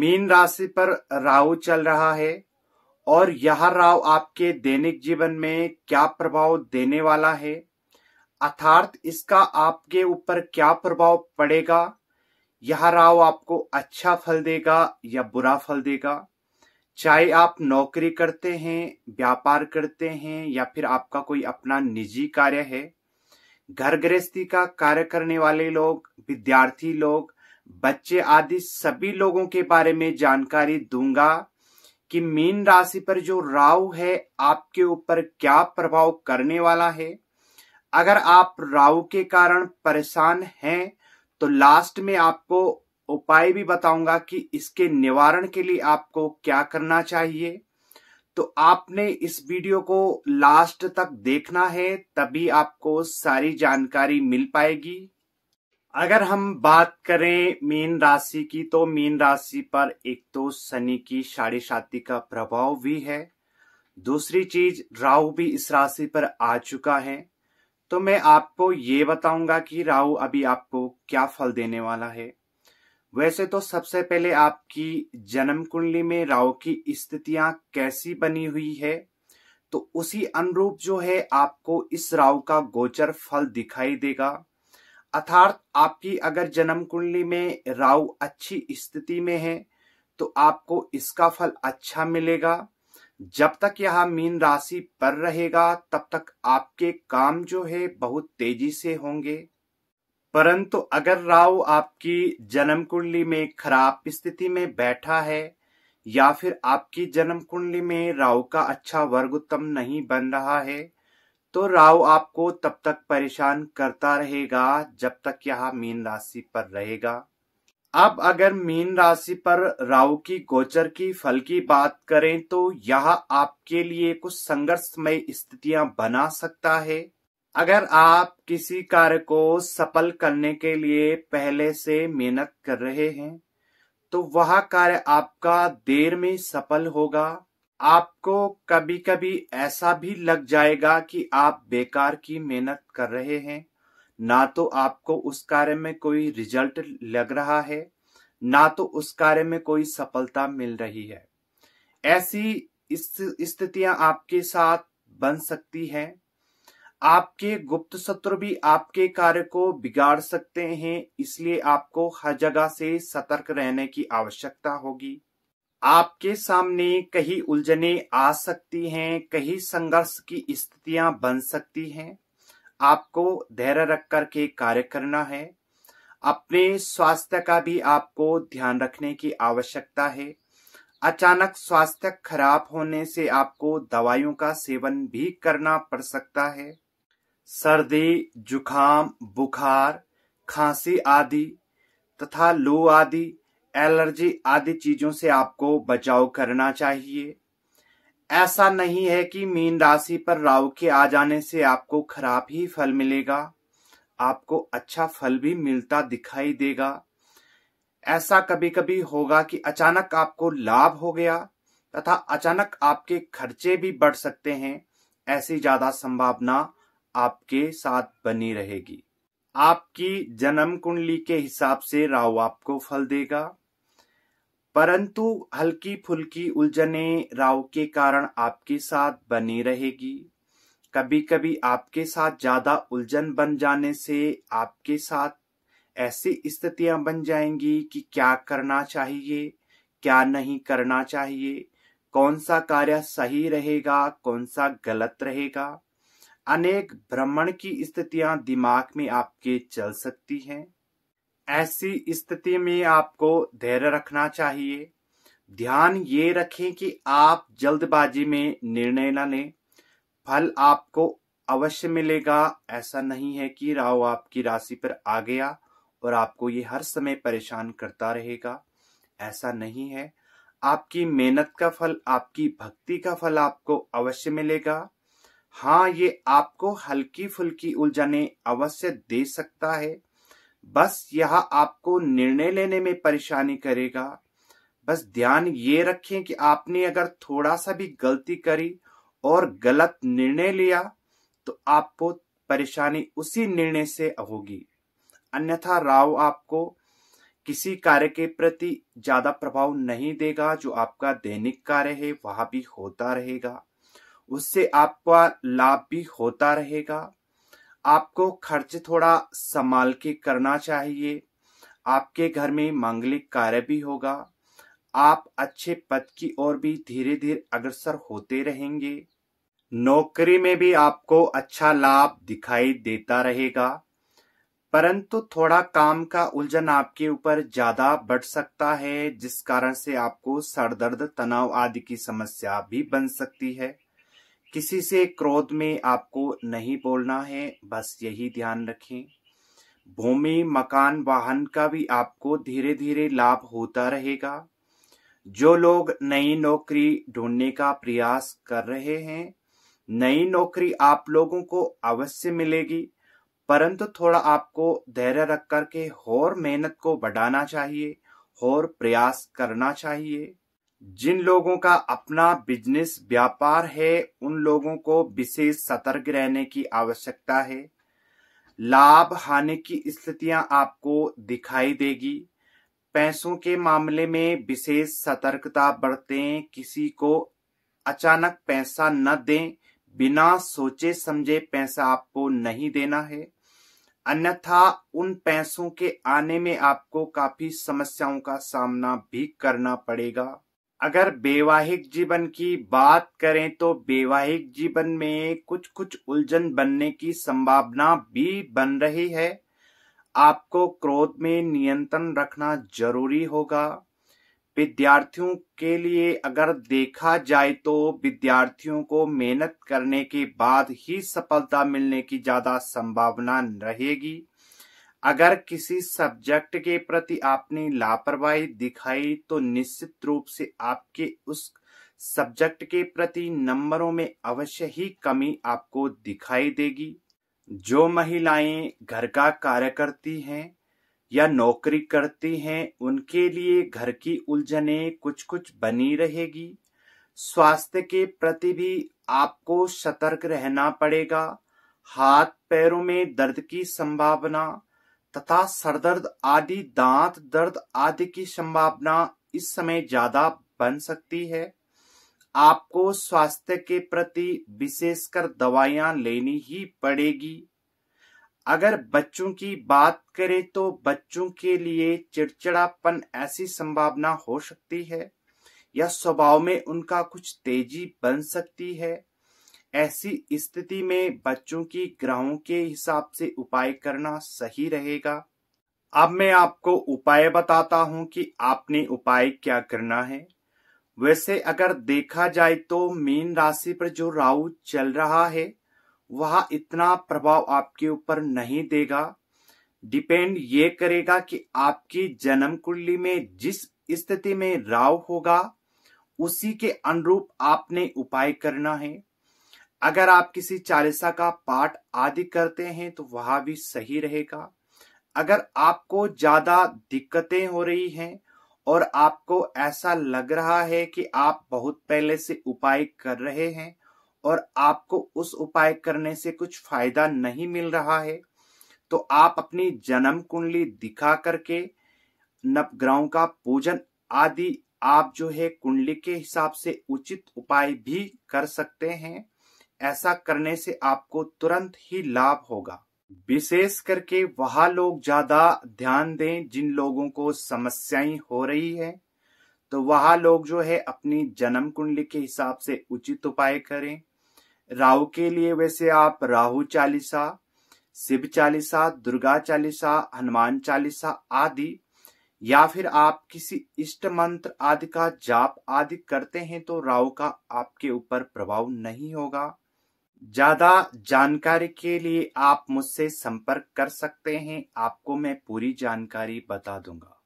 mean राशि पर राहु चल रहा है और यह राव आपके दैनिक जीवन में क्या प्रभाव देने वाला है अर्थात इसका आपके ऊपर क्या प्रभाव पड़ेगा यह राव आपको अच्छा फल देगा या बुरा फल देगा चाहे आप नौकरी करते हैं व्यापार करते हैं या फिर आपका कोई अपना निजी कार्य है घर गृहस्थी का कार्य करने वाले लोग विद्यार्थी लोग बच्चे आदि सभी लोगों के बारे में जानकारी दूंगा कि मीन राशि पर जो राहु है आपके ऊपर क्या प्रभाव करने वाला है अगर आप राहु के कारण परेशान हैं तो लास्ट में आपको उपाय भी बताऊंगा कि इसके निवारण के लिए आपको क्या करना चाहिए तो आपने इस वीडियो को लास्ट तक देखना है तभी आपको सारी जानकारी मिल पाएगी अगर हम बात करें मीन राशि की तो मीन राशि पर एक तो शनि की साढ़ी साती का प्रभाव भी है दूसरी चीज राहु भी इस राशि पर आ चुका है तो मैं आपको ये बताऊंगा कि राहु अभी आपको क्या फल देने वाला है वैसे तो सबसे पहले आपकी जन्म कुंडली में राहु की स्थितियां कैसी बनी हुई है तो उसी अनुरूप जो है आपको इस राहु का गोचर फल दिखाई देगा अर्थात आपकी अगर जन्म कुंडली में राहु अच्छी स्थिति में है तो आपको इसका फल अच्छा मिलेगा जब तक यह मीन राशि पर रहेगा तब तक आपके काम जो है बहुत तेजी से होंगे परंतु अगर राहु आपकी जन्म कुंडली में खराब स्थिति में बैठा है या फिर आपकी जन्म कुंडली में राहु का अच्छा वर्ग उत्तम नहीं बन रहा है तो राहु आपको तब तक परेशान करता रहेगा जब तक यह मीन राशि पर रहेगा अब अगर मीन राशि पर राहु की गोचर की फल की बात करें तो यह आपके लिए कुछ संघर्षमय स्थितियां बना सकता है अगर आप किसी कार्य को सफल करने के लिए पहले से मेहनत कर रहे हैं तो वह कार्य आपका देर में सफल होगा आपको कभी कभी ऐसा भी लग जाएगा कि आप बेकार की मेहनत कर रहे हैं ना तो आपको उस कार्य में कोई रिजल्ट लग रहा है ना तो उस कार्य में कोई सफलता मिल रही है ऐसी स्थितियां आपके साथ बन सकती हैं आपके गुप्त शत्रु भी आपके कार्य को बिगाड़ सकते हैं इसलिए आपको हर जगह से सतर्क रहने की आवश्यकता होगी आपके सामने कहीं उलझने आ सकती हैं कहीं संघर्ष की स्थितियां बन सकती हैं आपको धैर्य रख करके कार्य करना है अपने स्वास्थ्य का भी आपको ध्यान रखने की आवश्यकता है अचानक स्वास्थ्य खराब होने से आपको दवाइयों का सेवन भी करना पड़ सकता है सर्दी जुखाम बुखार खांसी आदि तथा लू आदि एलर्जी आदि चीजों से आपको बचाव करना चाहिए ऐसा नहीं है कि मीन राशि पर राहु के आ जाने से आपको खराब ही फल मिलेगा आपको अच्छा फल भी मिलता दिखाई देगा ऐसा कभी कभी होगा कि अचानक आपको लाभ हो गया तथा अचानक आपके खर्चे भी बढ़ सकते हैं ऐसी ज्यादा संभावना आपके साथ बनी रहेगी आपकी जन्म कुंडली के हिसाब से राहु आपको फल देगा परंतु हल्की फुल्की उलझने राहु के कारण आपके साथ बनी रहेगी कभी कभी आपके साथ ज्यादा उलझन बन जाने से आपके साथ ऐसी स्थितियां बन जाएंगी कि क्या करना चाहिए क्या नहीं करना चाहिए कौन सा कार्य सही रहेगा कौन सा गलत रहेगा अनेक भ्रमण की स्थितियां दिमाग में आपके चल सकती हैं ऐसी स्थिति में आपको धैर्य रखना चाहिए ध्यान ये रखें कि आप जल्दबाजी में निर्णय न लें फल आपको अवश्य मिलेगा ऐसा नहीं है कि राहु आपकी राशि पर आ गया और आपको ये हर समय परेशान करता रहेगा ऐसा नहीं है आपकी मेहनत का फल आपकी भक्ति का फल आपको अवश्य मिलेगा हाँ ये आपको हल्की फुल्की उलझने अवश्य दे सकता है बस यह आपको निर्णय लेने में परेशानी करेगा बस ध्यान ये रखें कि आपने अगर थोड़ा सा भी गलती करी और गलत निर्णय लिया तो आपको परेशानी उसी निर्णय से होगी अन्यथा राव आपको किसी कार्य के प्रति ज्यादा प्रभाव नहीं देगा जो आपका दैनिक कार्य है वह भी होता रहेगा उससे आपका लाभ भी होता रहेगा आपको खर्च थोड़ा संभाल के करना चाहिए आपके घर में मांगलिक कार्य भी होगा आप अच्छे पद की ओर भी धीरे धीरे अग्रसर होते रहेंगे नौकरी में भी आपको अच्छा लाभ दिखाई देता रहेगा परंतु थोड़ा काम का उलझन आपके ऊपर ज्यादा बढ़ सकता है जिस कारण से आपको सर दर्द तनाव आदि की समस्या भी बन सकती है किसी से क्रोध में आपको नहीं बोलना है बस यही ध्यान रखें भूमि मकान वाहन का भी आपको धीरे धीरे लाभ होता रहेगा जो लोग नई नौकरी ढूंढने का प्रयास कर रहे हैं नई नौकरी आप लोगों को अवश्य मिलेगी परंतु थोड़ा आपको धैर्य रख करके और मेहनत को बढ़ाना चाहिए और प्रयास करना चाहिए जिन लोगों का अपना बिजनेस व्यापार है उन लोगों को विशेष सतर्क रहने की आवश्यकता है लाभ हानि की स्थितियां आपको दिखाई देगी पैसों के मामले में विशेष सतर्कता बरतें किसी को अचानक पैसा न दें बिना सोचे समझे पैसा आपको नहीं देना है अन्यथा उन पैसों के आने में आपको काफी समस्याओं का सामना भी करना पड़ेगा अगर वैवाहिक जीवन की बात करें तो वैवाहिक जीवन में कुछ कुछ उलझन बनने की संभावना भी बन रही है आपको क्रोध में नियंत्रण रखना जरूरी होगा विद्यार्थियों के लिए अगर देखा जाए तो विद्यार्थियों को मेहनत करने के बाद ही सफलता मिलने की ज्यादा संभावना रहेगी अगर किसी सब्जेक्ट के प्रति आपने लापरवाही दिखाई तो निश्चित रूप से आपके उस सब्जेक्ट के प्रति नंबरों में अवश्य ही कमी आपको दिखाई देगी जो महिलाएं घर का कार्य करती हैं या नौकरी करती हैं उनके लिए घर की उलझने कुछ कुछ बनी रहेगी स्वास्थ्य के प्रति भी आपको सतर्क रहना पड़ेगा हाथ पैरों में दर्द की संभावना तथा सरदर्द आदि दांत दर्द आदि की संभावना इस समय ज्यादा बन सकती है आपको स्वास्थ्य के प्रति विशेषकर दवाइयां लेनी ही पड़ेगी अगर बच्चों की बात करें तो बच्चों के लिए चिड़चिड़ापन ऐसी संभावना हो सकती है या स्वभाव में उनका कुछ तेजी बन सकती है ऐसी स्थिति में बच्चों की ग्रहों के हिसाब से उपाय करना सही रहेगा अब मैं आपको उपाय बताता हूं कि आपने उपाय क्या करना है वैसे अगर देखा जाए तो मीन राशि पर जो राहु चल रहा है वह इतना प्रभाव आपके ऊपर नहीं देगा डिपेंड ये करेगा कि आपकी जन्म कुंडली में जिस स्थिति में राव होगा उसी के अनुरूप आपने उपाय करना है अगर आप किसी चालीसा का पाठ आदि करते हैं तो वह भी सही रहेगा अगर आपको ज्यादा दिक्कतें हो रही हैं और आपको ऐसा लग रहा है कि आप बहुत पहले से उपाय कर रहे हैं और आपको उस उपाय करने से कुछ फायदा नहीं मिल रहा है तो आप अपनी जन्म कुंडली दिखा करके नवग्रहों का पूजन आदि आप जो है कुंडली के हिसाब से उचित उपाय भी कर सकते हैं ऐसा करने से आपको तुरंत ही लाभ होगा विशेष करके वह लोग ज्यादा ध्यान दें जिन लोगों को समस्याएं हो रही है तो वह लोग जो है अपनी जन्म कुंडली के हिसाब से उचित उपाय करें राहु के लिए वैसे आप राहु चालीसा शिव चालीसा दुर्गा चालीसा हनुमान चालीसा आदि या फिर आप किसी इष्ट मंत्र आदि का जाप आदि करते हैं तो राहु का आपके ऊपर प्रभाव नहीं होगा ज्यादा जानकारी के लिए आप मुझसे संपर्क कर सकते हैं आपको मैं पूरी जानकारी बता दूंगा